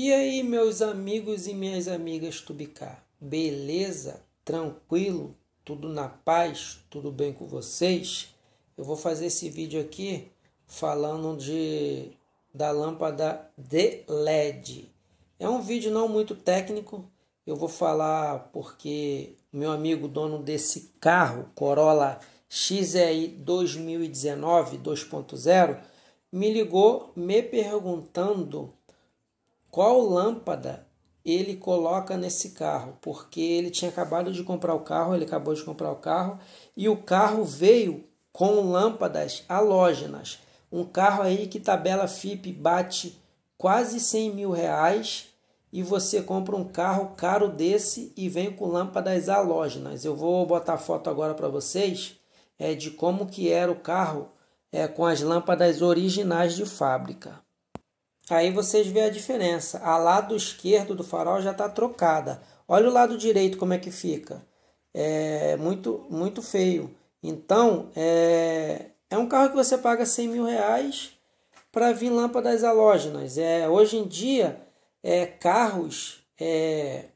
E aí, meus amigos e minhas amigas Tubicar, beleza? Tranquilo? Tudo na paz? Tudo bem com vocês? Eu vou fazer esse vídeo aqui falando de da lâmpada de LED. É um vídeo não muito técnico, eu vou falar porque meu amigo dono desse carro, Corolla XEI 2019 2.0, me ligou me perguntando qual lâmpada ele coloca nesse carro, porque ele tinha acabado de comprar o carro, ele acabou de comprar o carro e o carro veio com lâmpadas halógenas. Um carro aí que tabela FIP bate quase 100 mil reais e você compra um carro caro desse e vem com lâmpadas halógenas. Eu vou botar a foto agora para vocês é, de como que era o carro é, com as lâmpadas originais de fábrica. Aí vocês veem a diferença. A lado esquerdo do farol já está trocada. Olha o lado direito como é que fica. É muito, muito feio. Então, é, é um carro que você paga 100 mil reais para vir lâmpadas halógenas. É, hoje em dia, é, carros é,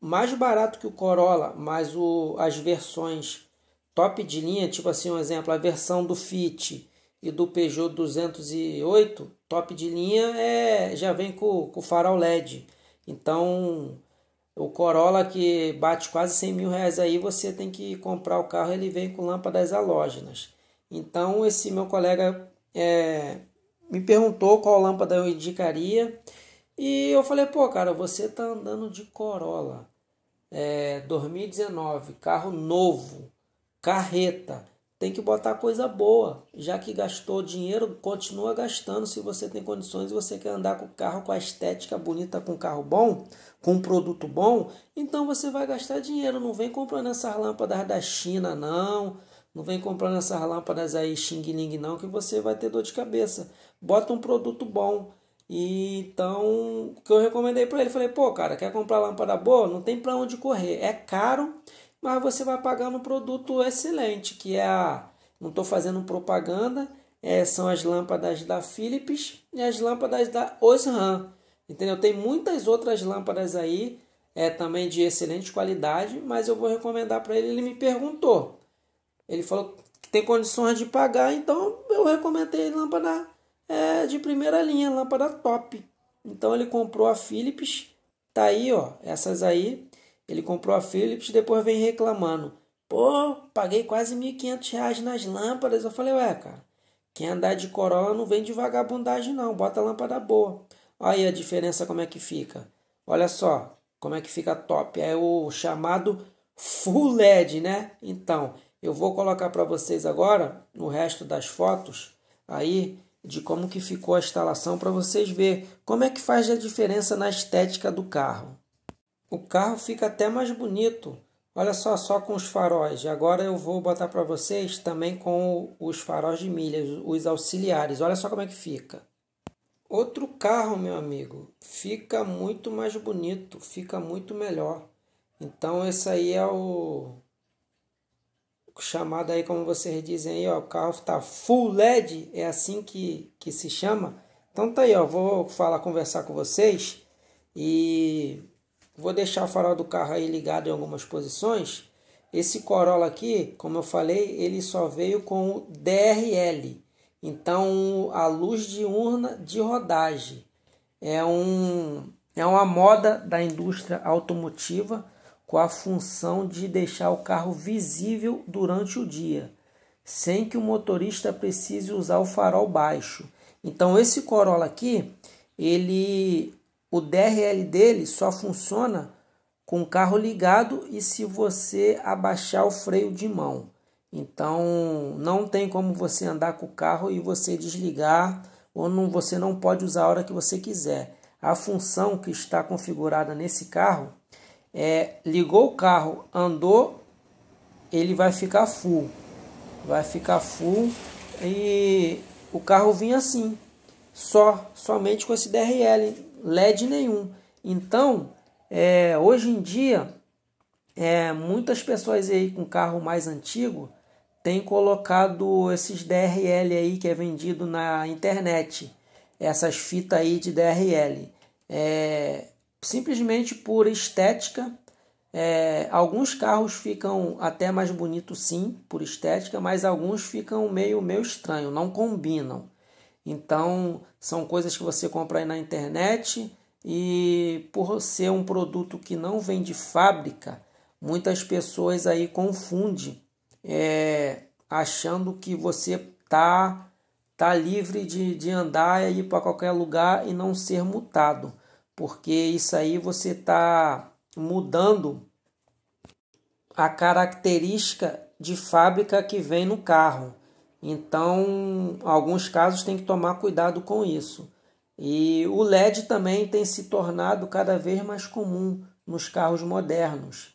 mais barato que o Corolla, mas o, as versões top de linha, tipo assim, um exemplo, a versão do Fit e do Peugeot 208, top de linha é já vem com, com farol LED. Então, o Corolla que bate quase 100 mil reais aí, você tem que comprar o carro, ele vem com lâmpadas halógenas. Então, esse meu colega é, me perguntou qual lâmpada eu indicaria. E eu falei, pô, cara, você tá andando de Corolla. É, 2019, carro novo, carreta tem que botar coisa boa. Já que gastou dinheiro, continua gastando. Se você tem condições e você quer andar com o carro com a estética bonita, com carro bom, com um produto bom, então você vai gastar dinheiro. Não vem comprando essas lâmpadas da China, não. Não vem comprando essas lâmpadas aí Xing Ling, não, que você vai ter dor de cabeça. Bota um produto bom. E então, o que eu recomendei para ele, falei: "Pô, cara, quer comprar lâmpada boa? Não tem para onde correr. É caro mas você vai pagar um produto excelente, que é a. Não estou fazendo propaganda, é, são as lâmpadas da Philips e as lâmpadas da Osram. Entendeu? Tem muitas outras lâmpadas aí, é, também de excelente qualidade, mas eu vou recomendar para ele. Ele me perguntou. Ele falou que tem condições de pagar, então eu recomendei lâmpada é, de primeira linha, lâmpada top. Então ele comprou a Philips, tá aí, ó, essas aí. Ele comprou a Philips e depois vem reclamando. Pô, paguei quase R$ 1.500 nas lâmpadas. Eu falei, ué, cara, quem andar de Corolla não vem de vagabundagem não, bota a lâmpada boa. Olha aí a diferença como é que fica. Olha só como é que fica top. É o chamado Full LED, né? Então, eu vou colocar para vocês agora no resto das fotos aí de como que ficou a instalação para vocês ver como é que faz a diferença na estética do carro. O carro fica até mais bonito. Olha só, só com os faróis. Agora eu vou botar para vocês também com os faróis de milhas, os auxiliares. Olha só como é que fica. Outro carro, meu amigo, fica muito mais bonito, fica muito melhor. Então esse aí é o chamado aí, como vocês dizem aí, ó, o carro tá full LED, é assim que, que se chama. Então tá aí, ó, vou falar, conversar com vocês e Vou deixar o farol do carro aí ligado em algumas posições. Esse Corolla aqui, como eu falei, ele só veio com o DRL. Então, a luz diurna de rodagem é, um, é uma moda da indústria automotiva com a função de deixar o carro visível durante o dia, sem que o motorista precise usar o farol baixo. Então, esse Corolla aqui, ele o DRL dele só funciona com o carro ligado e se você abaixar o freio de mão. Então não tem como você andar com o carro e você desligar ou não, você não pode usar a hora que você quiser. A função que está configurada nesse carro é ligou o carro, andou, ele vai ficar full, vai ficar full e o carro vinha assim, só somente com esse DRL LED nenhum. Então, é, hoje em dia, é, muitas pessoas aí com carro mais antigo têm colocado esses DRL aí que é vendido na internet, essas fitas aí de DRL. É, simplesmente por estética. É, alguns carros ficam até mais bonitos, sim, por estética, mas alguns ficam meio, meio estranho, não combinam. Então, são coisas que você compra aí na internet e por ser um produto que não vem de fábrica, muitas pessoas aí confundem, é, achando que você tá tá livre de, de andar e ir para qualquer lugar e não ser mutado, porque isso aí você tá mudando a característica de fábrica que vem no carro. Então, alguns casos tem que tomar cuidado com isso. E o LED também tem se tornado cada vez mais comum nos carros modernos.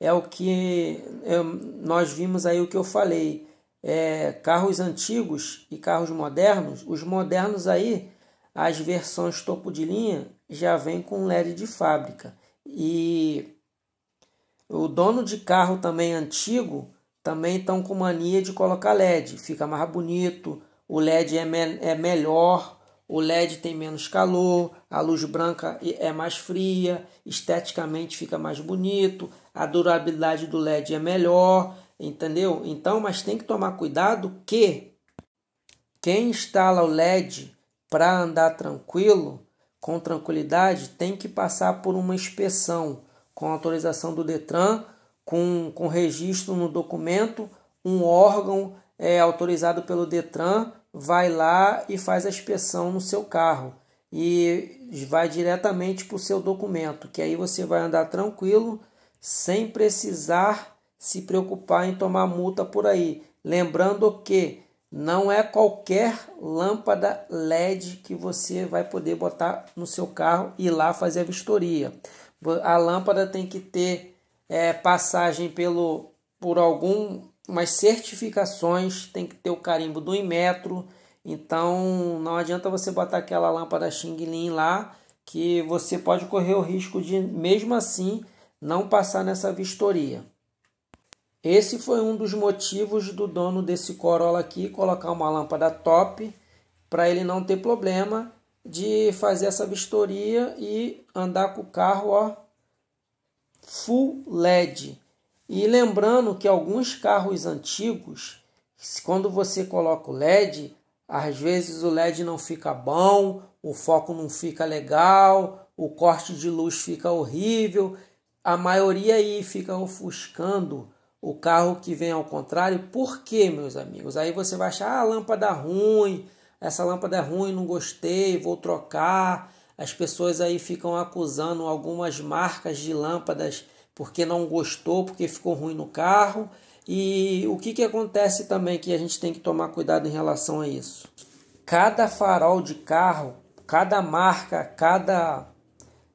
É o que eu, é, nós vimos aí o que eu falei. É, carros antigos e carros modernos, os modernos aí, as versões topo de linha já vem com LED de fábrica. E o dono de carro também antigo, também estão com mania de colocar LED. Fica mais bonito, o LED é, me é melhor, o LED tem menos calor, a luz branca é mais fria, esteticamente fica mais bonito, a durabilidade do LED é melhor, entendeu? Então, mas tem que tomar cuidado que quem instala o LED para andar tranquilo, com tranquilidade, tem que passar por uma inspeção com autorização do Detran com, com registro no documento, um órgão é, autorizado pelo Detran vai lá e faz a inspeção no seu carro e vai diretamente para o seu documento, que aí você vai andar tranquilo, sem precisar se preocupar em tomar multa por aí. Lembrando que não é qualquer lâmpada LED que você vai poder botar no seu carro e lá fazer a vistoria. A lâmpada tem que ter é, passagem pelo, por algumas certificações, tem que ter o carimbo do Inmetro. Então não adianta você botar aquela lâmpada Xing Lin lá, que você pode correr o risco de, mesmo assim, não passar nessa vistoria. Esse foi um dos motivos do dono desse Corolla aqui colocar uma lâmpada top para ele não ter problema de fazer essa vistoria e andar com o carro ó, full LED. E lembrando que alguns carros antigos, quando você coloca o LED, às vezes o LED não fica bom, o foco não fica legal, o corte de luz fica horrível. A maioria aí fica ofuscando o carro que vem ao contrário. Por quê, meus amigos? Aí você vai achar ah, a lâmpada ruim, essa lâmpada é ruim, não gostei, vou trocar as pessoas aí ficam acusando algumas marcas de lâmpadas porque não gostou, porque ficou ruim no carro. E o que, que acontece também que a gente tem que tomar cuidado em relação a isso? Cada farol de carro, cada marca, cada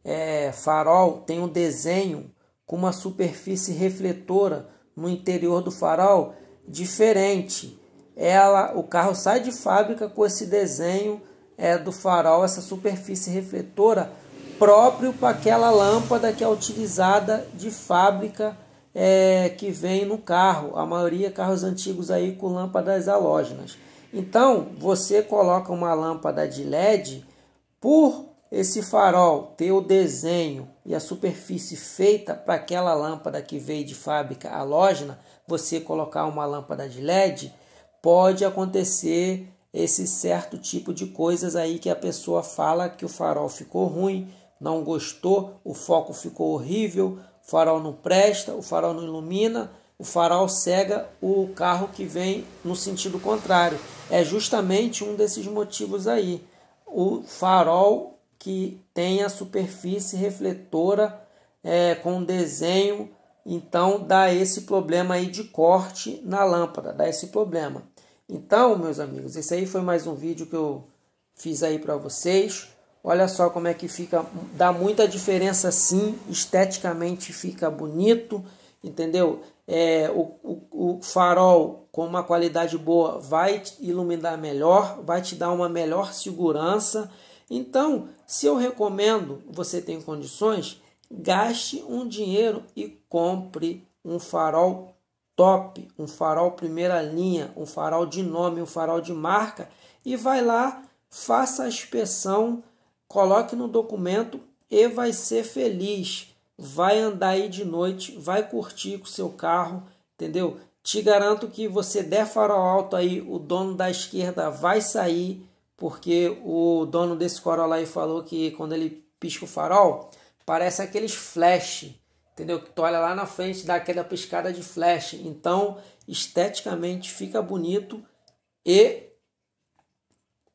é, farol tem um desenho com uma superfície refletora no interior do farol diferente. Ela, o carro sai de fábrica com esse desenho é, do farol, essa superfície refletora, próprio para aquela lâmpada que é utilizada de fábrica é, que vem no carro. A maioria é carros antigos aí com lâmpadas halógenas. Então, você coloca uma lâmpada de LED por esse farol ter o desenho e a superfície feita para aquela lâmpada que veio de fábrica halógena, você colocar uma lâmpada de LED, pode acontecer esse certo tipo de coisas aí que a pessoa fala que o farol ficou ruim, não gostou, o foco ficou horrível, o farol não presta, o farol não ilumina, o farol cega o carro que vem no sentido contrário. É justamente um desses motivos aí. O farol que tem a superfície refletora é, com desenho, então dá esse problema aí de corte na lâmpada, dá esse problema. Então, meus amigos, esse aí foi mais um vídeo que eu fiz aí para vocês. Olha só como é que fica, dá muita diferença sim, esteticamente fica bonito, entendeu? É, o, o, o farol com uma qualidade boa vai iluminar melhor, vai te dar uma melhor segurança. Então, se eu recomendo, você tem condições, gaste um dinheiro e compre um farol top, um farol primeira linha, um farol de nome, um farol de marca e vai lá, faça a inspeção, coloque no documento e vai ser feliz. Vai andar aí de noite, vai curtir com seu carro, entendeu? Te garanto que você der farol alto aí, o dono da esquerda vai sair, porque o dono desse Corolla aí falou que quando ele pisca o farol, parece aqueles flash, entendeu? Tu olha lá na frente, dá aquela piscada de flash. Então, esteticamente fica bonito e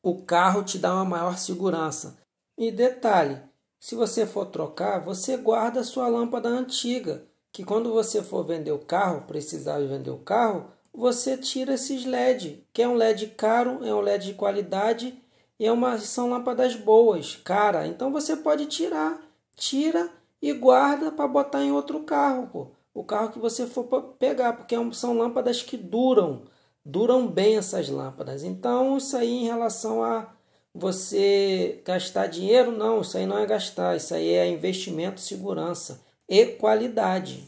o carro te dá uma maior segurança. E detalhe, se você for trocar, você guarda a sua lâmpada antiga, que quando você for vender o carro, precisar vender o carro, você tira esses LED, que é um LED caro, é um LED de qualidade e é uma, são lâmpadas boas, cara. Então você pode tirar, tira e guarda para botar em outro carro, pô. O carro que você for pegar, porque é são lâmpadas que duram, duram bem essas lâmpadas. Então, isso aí em relação a você gastar dinheiro, não, isso aí não é gastar, isso aí é investimento, segurança e qualidade.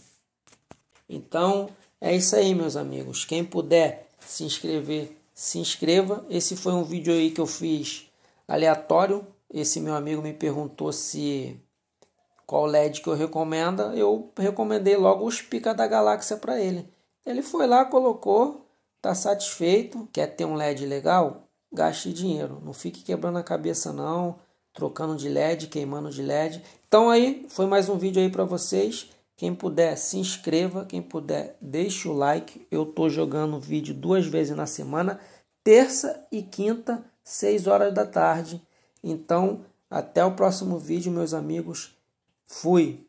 Então, é isso aí, meus amigos. Quem puder se inscrever, se inscreva. Esse foi um vídeo aí que eu fiz aleatório. Esse meu amigo me perguntou se qual LED que eu recomendo, eu recomendei logo os Pica da Galáxia para ele. Ele foi lá, colocou, tá satisfeito, quer ter um LED legal? Gaste dinheiro, não fique quebrando a cabeça não, trocando de LED, queimando de LED. Então aí, foi mais um vídeo aí para vocês. Quem puder, se inscreva, quem puder, deixa o like. Eu tô jogando vídeo duas vezes na semana, terça e quinta, 6 horas da tarde. Então, até o próximo vídeo, meus amigos. Fui.